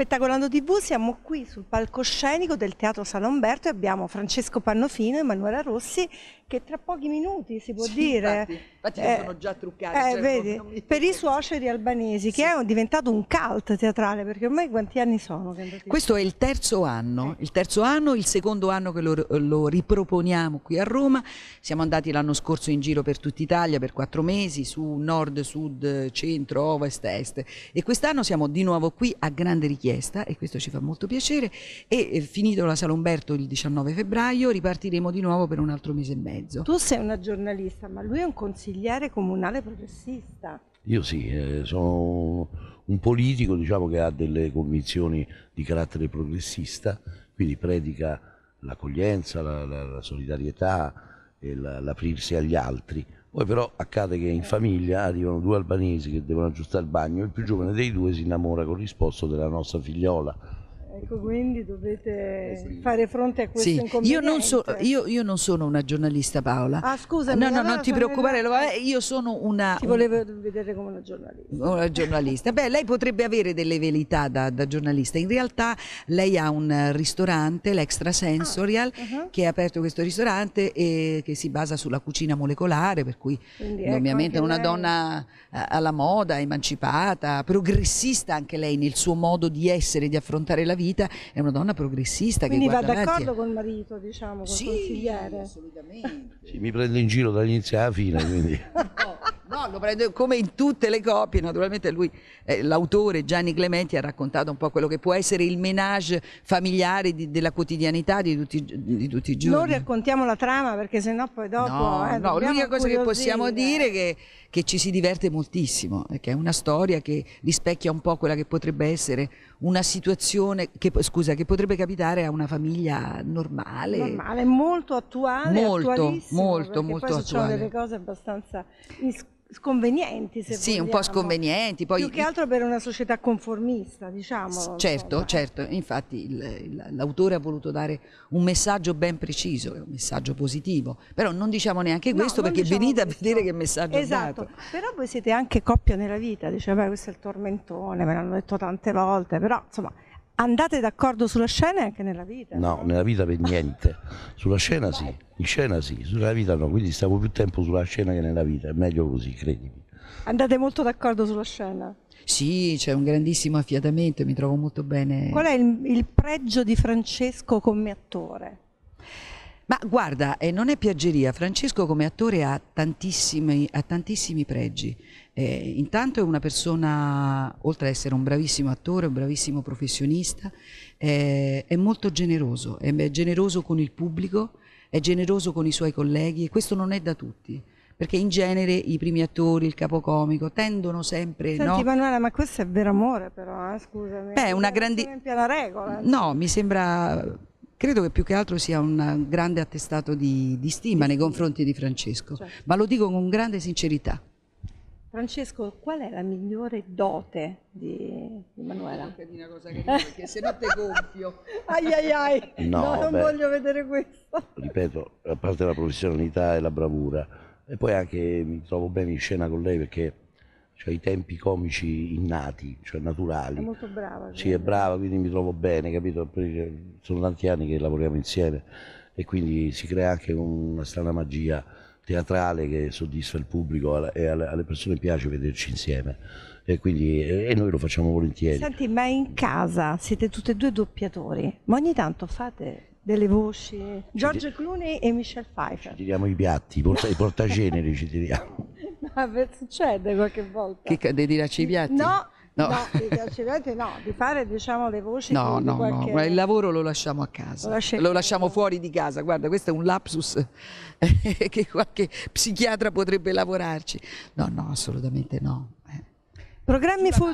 Spettacolando TV siamo qui sul palcoscenico del Teatro San Umberto e abbiamo Francesco Pannofino e Emanuela Rossi che tra pochi minuti si può sì, dire infatti, infatti eh, sono già truccati eh, cioè, vedi, mi... per i suoceri albanesi sì. che è diventato un cult teatrale perché ormai quanti anni sono? questo è il terzo anno eh. il terzo anno, il secondo anno che lo, lo riproponiamo qui a Roma siamo andati l'anno scorso in giro per tutta Italia per quattro mesi su nord, sud, centro, ovest, est e quest'anno siamo di nuovo qui a grande richiesta richiesta e questo ci fa molto piacere e eh, finito la Sala Umberto il 19 febbraio ripartiremo di nuovo per un altro mese e mezzo. Tu sei una giornalista ma lui è un consigliere comunale progressista. Io sì, eh, sono un politico diciamo, che ha delle convinzioni di carattere progressista, quindi predica l'accoglienza, la, la, la solidarietà e l'aprirsi la, agli altri. Poi però accade che in famiglia arrivano due albanesi che devono aggiustare il bagno, il più giovane dei due si innamora con risposto della nostra figliola Ecco, quindi dovete eh, fare fronte a questo sì, io non, so, io, io non, sono una giornalista Paola. Ah, scusa. No, no, non ti preoccupare, la... io sono una... Ti volevo vedere come una giornalista. Una giornalista. Beh, lei potrebbe avere delle verità da, da, giornalista. In realtà lei ha un ristorante, l'Extrasensorial, ah, uh -huh. che ha aperto questo ristorante e che si basa sulla cucina molecolare, per cui quindi, ecco, ovviamente è una lei... donna eh, alla moda, emancipata, progressista anche lei nel suo modo di essere, di affrontare la vita vita, è una donna progressista. Quindi che va d'accordo col marito, diciamo, col sì, consigliere. Assolutamente. Sì, mi prende in giro dall'inizio alla fine. Quindi. No, lo prendo come in tutte le copie, naturalmente lui, eh, l'autore Gianni Clementi ha raccontato un po' quello che può essere il menage familiare di, della quotidianità di tutti, di tutti, i giorni. Non raccontiamo la trama perché sennò poi dopo... No, eh, no l'unica cosa che possiamo dire è che, che ci si diverte moltissimo, eh, che è una storia che rispecchia un po' quella che potrebbe essere una situazione che, scusa, che potrebbe capitare a una famiglia normale. Normale, molto attuale, molto, molto, molto poi attuale. Ci sono delle cose abbastanza sconvenienti se sì vogliamo. un po' sconvenienti poi, più che altro per una società conformista diciamo certo insomma. certo, certo infatti l'autore ha voluto dare un messaggio ben preciso un messaggio positivo però non diciamo neanche questo no, perché diciamo venite questo. a vedere che messaggio esatto. però voi siete anche coppia nella vita diceva questo è il tormentone me l'hanno detto tante volte però insomma andate d'accordo sulla scena e anche nella vita? No, no? nella vita per niente. Sulla scena sì, in scena sì, sulla vita no, quindi stiamo più tempo sulla scena che nella vita, è meglio così, credimi. Andate molto d'accordo sulla scena? Sì, c'è un grandissimo affiatamento, mi trovo molto bene. Qual è il, il pregio di Francesco come attore? Ma guarda, eh, non è piaggeria, Francesco come attore ha tantissimi, ha tantissimi pregi. Eh, intanto è una persona, oltre ad essere un bravissimo attore, un bravissimo professionista, eh, è molto generoso, è, generoso con il pubblico, è generoso con i suoi colleghi e questo non è da tutti perché in genere i primi attori, il capocomico, tendono sempre... Senti no? Manuela, ma questo è vero amore però, eh? scusami. Beh, una grandi... Non è una regola. No, mi sembra credo che più che altro sia un grande attestato di, di stima nei confronti di Francesco, certo. ma lo dico con grande sincerità. Francesco, qual è la migliore dote di, Emanuela? Di una cosa carina, perché se no te gonfio. ai ai ai, no, no non beh, voglio vedere questo. Ripeto, a parte la professionalità e la bravura, e poi anche mi trovo bene in scena con lei perché ha cioè, i tempi comici innati, cioè naturali. È molto brava. Sì, è brava, quindi mi trovo bene, capito? Perché sono tanti anni che lavoriamo insieme e quindi si crea anche una strana magia teatrale che soddisfa il pubblico e alle persone piace vederci insieme e quindi e noi lo facciamo volentieri. Senti, ma in casa siete tutti e due doppiatori, ma ogni tanto fate delle voci. Giorgio Clooney e Michelle Pfeiffer. Ci tiriamo i piatti, i portageneri ci tiriamo. Succede qualche volta. Che, dei lasciviati? No, no, no di no, di fare diciamo le voci. No, no, qualche... no, ma il lavoro lo lasciamo a casa, lo, lasciamo, lo lasciamo fuori di casa. Guarda, questo è un lapsus che qualche psichiatra potrebbe lavorarci. No, no, assolutamente no. Eh. Programmi, fu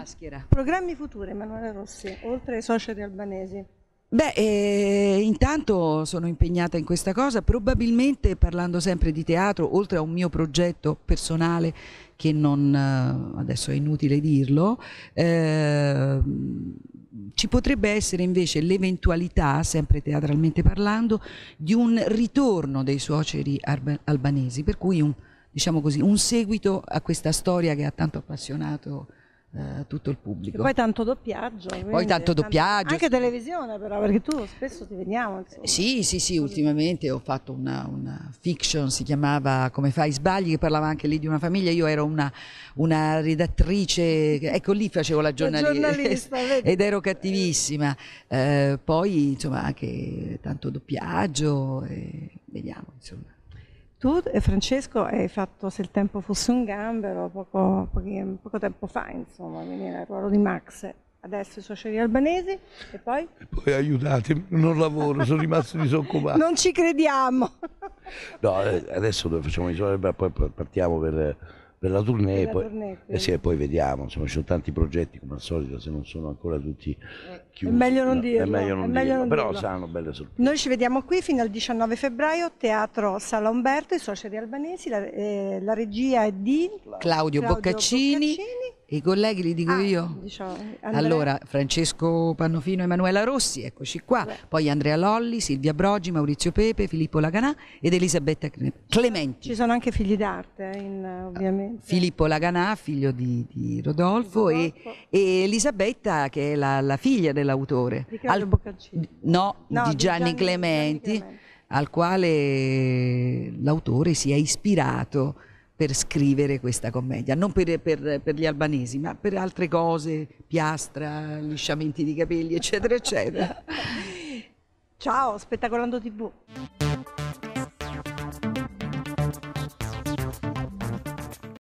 programmi futuri, Emanuele Rossi, oltre ai social albanesi. Beh, eh, intanto sono impegnata in questa cosa, probabilmente parlando sempre di teatro, oltre a un mio progetto personale che non, eh, adesso è inutile dirlo, eh, ci potrebbe essere invece l'eventualità, sempre teatralmente parlando, di un ritorno dei suoceri albanesi, per cui un, diciamo così, un seguito a questa storia che ha tanto appassionato eh, tutto il pubblico. E poi tanto doppiaggio. Poi tanto doppiaggio. Anche televisione però, perché tu spesso ti vediamo. Insomma. Eh, sì, sì, sì, ultimamente ho fatto una, una, fiction, si chiamava Come fai sbagli, che parlava anche lì di una famiglia, io ero una, una redattrice, ecco lì facevo la giornalista, la giornalista ed ero cattivissima. Eh, poi insomma anche tanto doppiaggio, e vediamo insomma. Tu, e Francesco, hai fatto Se il tempo fosse un gambero poco, pochi, poco tempo fa, insomma, quindi nel ruolo di Max. Adesso i suoceri albanesi e poi? E poi aiutatemi, non lavoro, sono rimasto disoccupato. Non ci crediamo! no, eh, adesso noi facciamo i suoceri, poi partiamo per per la tournée, per la poi, tournée eh sì, poi, vediamo, insomma ci sono tanti progetti come al solito, se non sono ancora tutti eh, chiusi. È meglio non dirlo, no, meglio non dirlo, meglio non però dirlo. saranno belle sorprese. Noi ci vediamo qui fino al 19 febbraio, Teatro Sala Umberto, i suoi albanesi, la, eh, la regia è di Claudio, Claudio Boccaccini. Boccaccini i colleghi li dico ah, io. Diciamo, Andrea... Allora, Francesco Pannofino, Emanuela Rossi, eccoci qua. Beh. Poi Andrea Lolli, Silvia Broggi, Maurizio Pepe, Filippo Laganà ed Elisabetta Clementi. Ci sono anche figli d'arte, eh, in, ovviamente. Filippo Laganà, figlio di, di Rodolfo, Rodolfo. E, e, Elisabetta, che è la, la figlia dell'autore. Di Al... Boccaccini. No, no, di, Gianni, Gianni Clementi, Gianni Clementi, al quale l'autore si è ispirato per scrivere questa commedia, non per, per, per, gli albanesi, ma per altre cose, piastra, lisciamenti di capelli, eccetera, eccetera. Ciao, Spettacolando TV.